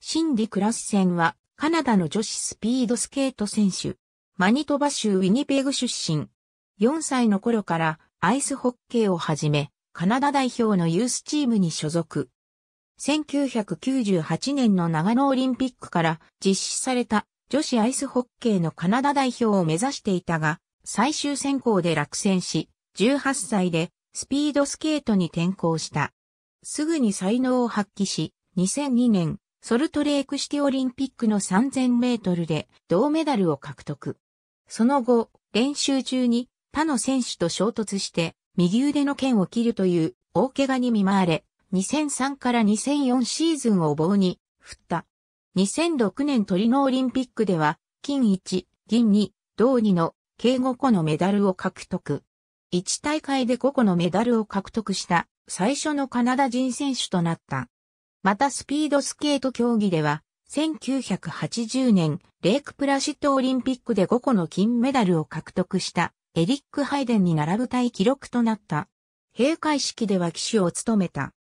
シンディ・クラッセンは、カナダの女子スピードスケート選手。マニトバ州ウィニペグ出身。4歳の頃からアイスホッケーをはじめ、カナダ代表のユースチームに所属。1998年の長野オリンピックから実施された女子アイスホッケーのカナダ代表を目指していたが、最終選考で落選し、18歳でスピードスケートに転向した。すぐに才能を発揮し、2002年ソルトレークシティオリンピックの3000メートルで銅メダルを獲得。その後、練習中に他の選手と衝突して右腕の剣を切るという大怪我に見舞われ、2003から2004シーズンを棒に振った。2006年トリノオリンピックでは、金1、銀2、銅2の計5個のメダルを獲得。1大会で5個のメダルを獲得した最初のカナダ人選手となった。またスピードスケート競技では、1980年、レイクプラシットオリンピックで5個の金メダルを獲得したエリック・ハイデンに並ぶ大記録となった。閉会式では騎手を務めた。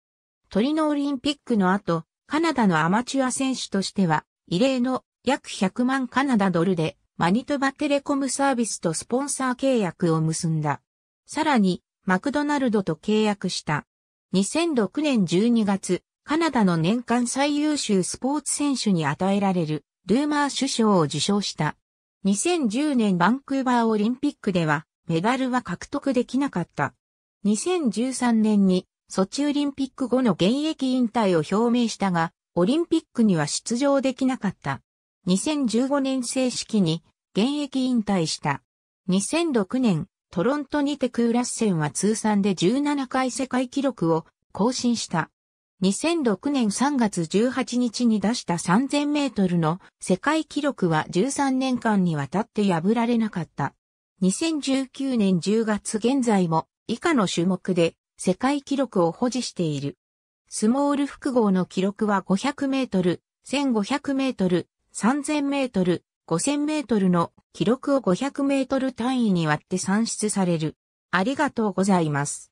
トリノオリンピックの後、カナダのアマチュア選手としては、異例の約100万カナダドルで、マニトバテレコムサービスとスポンサー契約を結んだ。さらに、マクドナルドと契約した。2006年12月、カナダの年間最優秀スポーツ選手に与えられるルーマー首相を受賞した。2010年バンクーバーオリンピックではメダルは獲得できなかった。2013年にソチオリンピック後の現役引退を表明したが、オリンピックには出場できなかった。2015年正式に現役引退した。2006年、トロントにてクーラス戦は通算で17回世界記録を更新した。2006年3月18日に出した3000メートルの世界記録は13年間にわたって破られなかった。2019年10月現在も以下の種目で世界記録を保持している。スモール複合の記録は500メートル、1500メートル、3000メートル、5000メートルの記録を500メートル単位に割って算出される。ありがとうございます。